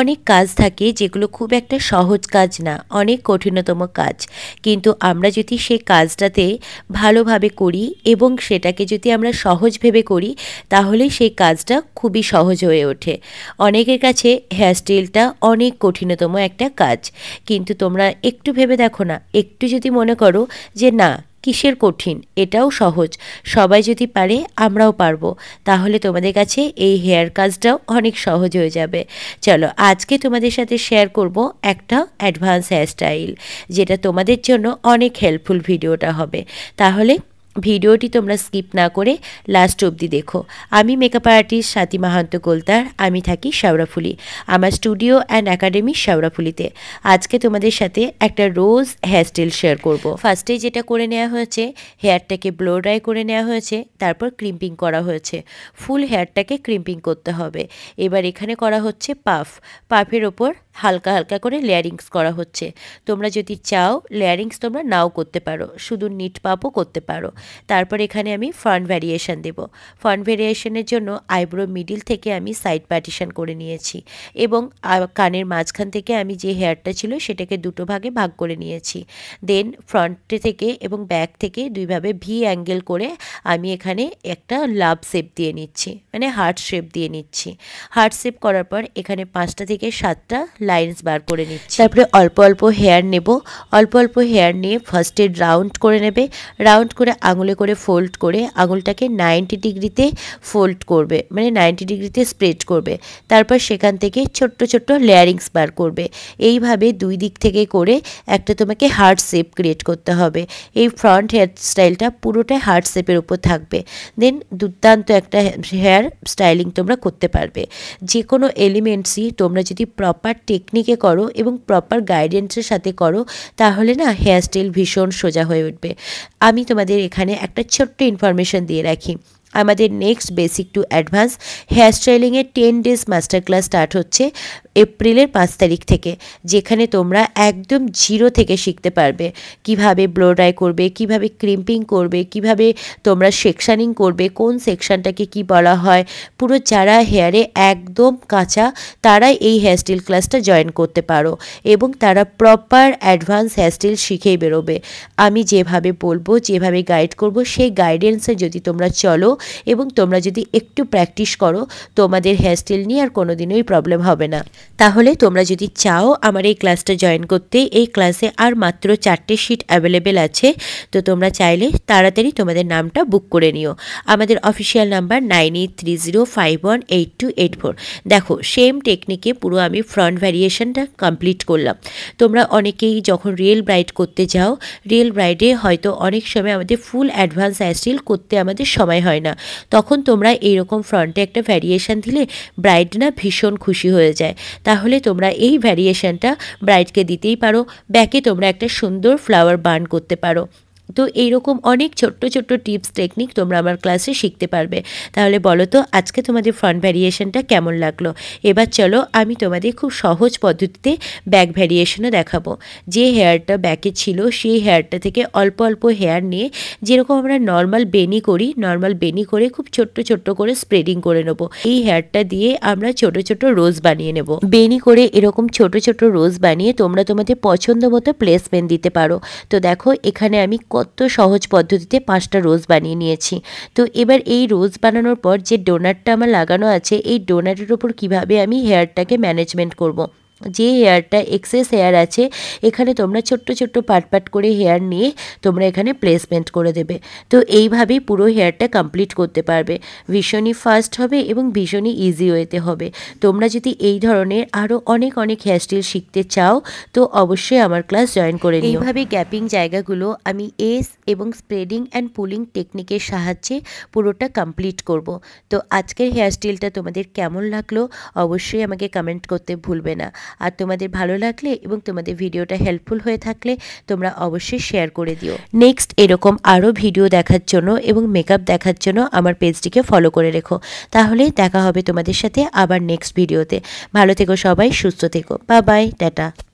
অনেক কাজ থাকে যেগুলো খুব একটা সহজ কাজ না অনেক কঠিনতম কাজ কিন্তু আমরা যদি সেই কাজটাতে ভালোভাবে করি এবং সেটাকে যদি আমরা সহজ ভেবে করি তাহলে সেই কাজটা খুবই সহজ হয়ে ওঠে অনেকের কাছে হেয়ারস্টাইলটা অনেক কঠিনতম একটা কাজ কিন্তু তোমরা একটু ভেবে দেখো না একটু যদি মনে করো যে না কিসের কঠিন এটাও সহজ সবাই যদি পারে আমরাও পারবো তাহলে তোমাদের কাছে এই হেয়ার কাজটাও অনেক সহজ হয়ে যাবে চলো আজকে তোমাদের সাথে শেয়ার করব একটা অ্যাডভান্স হেয়ারস্টাইল যেটা তোমাদের জন্য অনেক হেল্পফুল ভিডিওটা হবে তাহলে ভিডিওটি তোমরা স্কিপ না করে লাস্ট অবধি দেখো আমি মেকআপ আর্টিস্ট স্বাতি মাহান্ত গোলতার আমি থাকি শ্যাওড়াফুলি আমার স্টুডিও অ্যান্ড একাডেমি শ্যাওড়াফুলিতে আজকে তোমাদের সাথে একটা রোজ হেয়ারস্টাইল শেয়ার করব। ফার্স্টে যেটা করে নেওয়া হয়েছে হেয়ারটাকে ব্লো ড্রাই করে নেওয়া হয়েছে তারপর ক্রিম্পিং করা হয়েছে ফুল হেয়ারটাকে ক্রিম্পিং করতে হবে এবার এখানে করা হচ্ছে পাফ পাফের ওপর হালকা হালকা করে লেয়ারিংস করা হচ্ছে তোমরা যদি চাও লেয়ারিংস তোমরা নাও করতে পারো শুধু নিট পাপও করতে পারো তারপর এখানে আমি ফ্রন্ট ভ্যারিয়েশান দেব ফ্রন্ট ভ্যারিয়েশনের জন্য আইব্রো মিডিল থেকে আমি সাইড পার্টিশান করে নিয়েছি এবং কানের মাঝখান থেকে আমি যে হেয়ারটা ছিল সেটাকে দুটো ভাগে ভাগ করে নিয়েছি দেন ফ্রন্টে থেকে এবং ব্যাক থেকে দুইভাবে ভি অ্যাঙ্গেল করে আমি এখানে একটা লাভ শেপ দিয়ে নিচ্ছি মানে হার্ট শেপ দিয়ে নিচ্ছি হার্ট শেপ করার পর এখানে পাঁচটা থেকে সাতটা লাইন্স বার করে নিচ্ছি তারপরে অল্প অল্প হেয়ার নেব অল্প অল্প হেয়ার নিয়ে ফার্স্টে রাউন্ড করে নেবে রাউন্ড করে আঙুলে করে ফোল্ড করে আঙুলটাকে নাইনটি ডিগ্রিতে ফোল্ড করবে মানে নাইনটি ডিগ্রিতে স্প্রেড করবে তারপর সেখান থেকে ছোট্ট ছোট্ট লেয়ারিংস বার করবে এইভাবে দুই দিক থেকে করে একটা তোমাকে হার্ট শেপ ক্রিয়েট করতে হবে এই ফ্রন্ট হেয়ার স্টাইলটা পুরোটাই হার্ট শেপের উপর থাকবে দেন দুর্দান্ত একটা হেয়ার স্টাইলিং তোমরা করতে পারবে যে কোনো এলিমেন্টসই তোমরা যদি প্রপার টেকনিকে করো এবং প্রপার গাইডেন্সের সাথে করো তাহলে না হেয়ার স্টাইল ভীষণ সোজা হয়ে উঠবে আমি তোমাদের এখানে একটা ছোট্ট ইনফরমেশান দিয়ে রাখি আমাদের next basic to advance hair স্টাইলিংয়ের ten days master class start হচ্ছে এপ্রিলের পাঁচ তারিখ থেকে যেখানে তোমরা একদম জিরো থেকে শিখতে পারবে কিভাবে ব্লো ড্রাই করবে কিভাবে ক্রিম্পিং করবে কিভাবে তোমরা সেকশানিং করবে কোন সেকশানটাকে কি বলা হয় পুরো যারা হেয়ারে একদম কাঁচা তারাই এই হেয়ার স্টাইল ক্লাসটা জয়েন করতে পারো এবং তারা প্রপার অ্যাডভান্স হেয়ার স্টাইল শিখেই বেরোবে আমি যেভাবে বলবো যেভাবে গাইড করব সেই গাইডেন্সে যদি তোমরা চলো এবং তোমরা যদি একটু প্র্যাকটিস করো তোমাদের হেয়ারস্টাইল নিয়ে আর কোনো দিনই প্রবলেম হবে না তাহলে তোমরা যদি চাও আমার এই ক্লাসটা জয়েন করতে এই ক্লাসে আর মাত্র চারটে সিট অ্যাভেলেবেল আছে তো তোমরা চাইলে তাড়াতাড়ি তোমাদের নামটা বুক করে নিও আমাদের official number nine eight three zero five one eight two eight four দেখো সেম টেকনিকে পুরো আমি ফ্রন্ট ভ্যারিয়েশনটা কমপ্লিট করলাম তোমরা অনেকেই যখন রিয়েল ব্রাইড করতে যাও রিয়েল ব্রাইডে হয়তো অনেক সময় আমাদের ফুল অ্যাডভান্স অ্যাস্টিল করতে আমাদের সময় হয় না তখন তোমরা এইরকম ফ্রন্টে একটা ভ্যারিয়েশান দিলে ব্রাইড না ভীষণ খুশি হয়ে যায় তাহলে তোমরা এই ভ্যারিয়েশানটা ব্রাইডকে দিতেই পারো ব্যাকে তোমরা একটা সুন্দর ফ্লাওয়ার বার্ন করতে পারো তো এইরকম অনেক ছোট্ট ছোট্ট টিপস টেকনিক তোমরা আমার ক্লাসে শিখতে পারবে তাহলে বলো তো আজকে তোমাদের ফ্রন্ট ভ্যারিয়েশনটা কেমন লাগলো এবার চলো আমি তোমাদের খুব সহজ পদ্ধতিতে ব্যাক ভ্যারিয়েশনও দেখাবো যে হেয়ারটা ব্যাকে ছিল সেই হেয়ারটা থেকে অল্প অল্প হেয়ার নিয়ে যেরকম আমরা নর্মাল বেনি করি নর্মাল বেনি করে খুব ছোট্ট ছোট্ট করে স্প্রেডিং করে নেব এই হেয়ারটা দিয়ে আমরা ছোট ছোট রোজ বানিয়ে নেব বেনি করে এরকম ছোট ছোট রোজ বানিয়ে তোমরা তোমাদের পছন্দ মতো প্লেসমেন্ট দিতে পারো তো দেখো এখানে আমি কত সহজ পদ্ধতিতে পাঁচটা রোজ বানিয়ে নিয়েছি তো এবার এই রোজ বানানোর পর যে ডোনাটটা আমার লাগানো আছে এই ডোনাটের ওপর কিভাবে আমি হেয়ারটাকে ম্যানেজমেন্ট করব। যে হেয়ারটা এক্সেস হেয়ার আছে এখানে তোমরা ছোট্ট ছোট্ট পাট পাট করে হেয়ার নিয়ে তোমরা এখানে প্লেসমেন্ট করে দেবে তো এইভাবেই পুরো হেয়ারটা কমপ্লিট করতে পারবে ভীষণই ফাস্ট হবে এবং ভীষণই ইজি ওয়েতে হবে তোমরা যদি এই ধরনের আরও অনেক অনেক হেয়ার স্টাইল শিখতে চাও তো অবশ্যই আমার ক্লাস জয়েন করে নিও এইভাবে গ্যাপিং জায়গাগুলো আমি এস এবং স্প্রেডিং অ্যান্ড পুলিং টেকনিকের সাহায্যে পুরোটা কমপ্লিট করব তো আজকের হেয়ার স্টাইলটা তোমাদের কেমন লাগলো অবশ্যই আমাকে কমেন্ট করতে ভুলবে না আর তোমাদের ভালো লাগলে এবং তোমাদের ভিডিওটা হেল্পফুল হয়ে থাকলে তোমরা অবশ্যই শেয়ার করে দিও নেক্সট এরকম আরও ভিডিও দেখার জন্য এবং মেকআপ দেখার জন্য আমার পেজটিকে ফলো করে রেখো তাহলে দেখা হবে তোমাদের সাথে আবার নেক্সট ভিডিওতে ভালো থেকো সবাই সুস্থ থেকো বা বাই টাটা